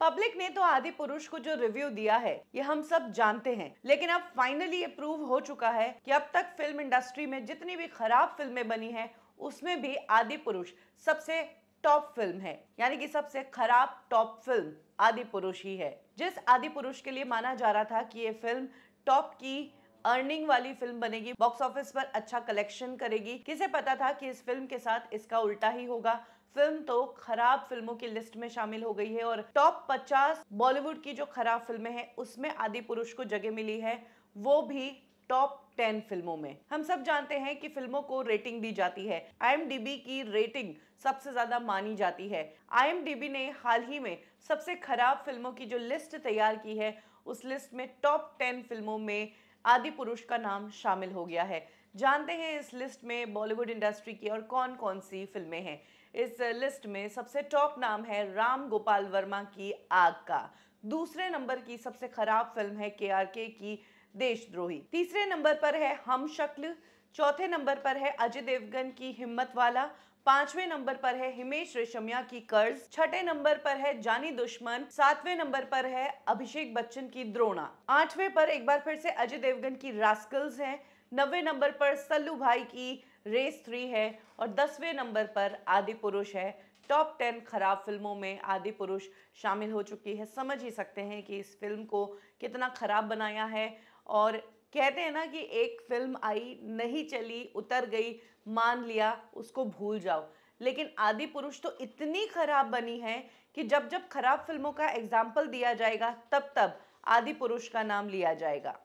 public ने तो आदि पुरुष को जो रिव्यू दिया है ये हम सब जानते हैं लेकिन अब फाइनली ये प्रूव हो चुका है कि अब तक फिल्म इंडस्ट्री में जितनी भी खराब फिल्में बनी हैं उसमें भी आदि पुरुष सबसे टॉप फिल्म है यानी कि सबसे खराब टॉप फिल्म आदि पुरुष ही है जिस आदि पुरुष के लिए माना जा रहा था कि ये फिल्म टॉप की अर्निंग वाली फिल्म बनेगी बॉक्स ऑफिस पर अच्छा कलेक्शन करेगी किसे पता था कि इस फिल्म के साथ इसका उल्टा ही होगा फिल्म तो खराब फिल्मों की लिस्ट में शामिल हो गई है और टॉप 50 बॉलीवुड की जो खराब फिल्में हैं उसमें आदि पुरुष को जगह मिली है वो भी टॉप टेन फिल्मों में हम सब जानते हैं कि फिल्मों को रेटिंग दी जाती है आई की रेटिंग सबसे ज्यादा मानी जाती है आई ने हाल ही में सबसे खराब फिल्मों की जो लिस्ट तैयार की है उस लिस्ट में टॉप टेन फिल्मों में आदि पुरुष का नाम शामिल हो गया है जानते हैं इस लिस्ट में बॉलीवुड इंडस्ट्री की और कौन कौन सी फिल्में हैं इस लिस्ट में सबसे टॉप नाम है राम गोपाल वर्मा की आग का दूसरे नंबर की सबसे खराब फिल्म है के आर के की देशद्रोही तीसरे नंबर पर है हम शक्ल चौथे नंबर पर है अजय देवगन की हिम्मत वाला पांचवें नंबर पर है हिमेश रेशमिया की कर्ज छठे नंबर पर है जानी दुश्मन सातवें नंबर पर है अभिषेक बच्चन की द्रोणा आठवें पर एक बार फिर से अजय देवगन की रास्कल्स है नवे नंबर पर सल्लू भाई की रेस थ्री है और दसवें नंबर पर आदि पुरुष है टॉप टेन खराब फिल्मों में आदि पुरुष शामिल हो चुकी है समझ ही सकते हैं कि इस फिल्म को कितना खराब बनाया है और कहते हैं ना कि एक फिल्म आई नहीं चली उतर गई मान लिया उसको भूल जाओ लेकिन आदि पुरुष तो इतनी खराब बनी है कि जब जब खराब फिल्मों का एग्जाम्पल दिया जाएगा तब तब आदि पुरुष का नाम लिया जाएगा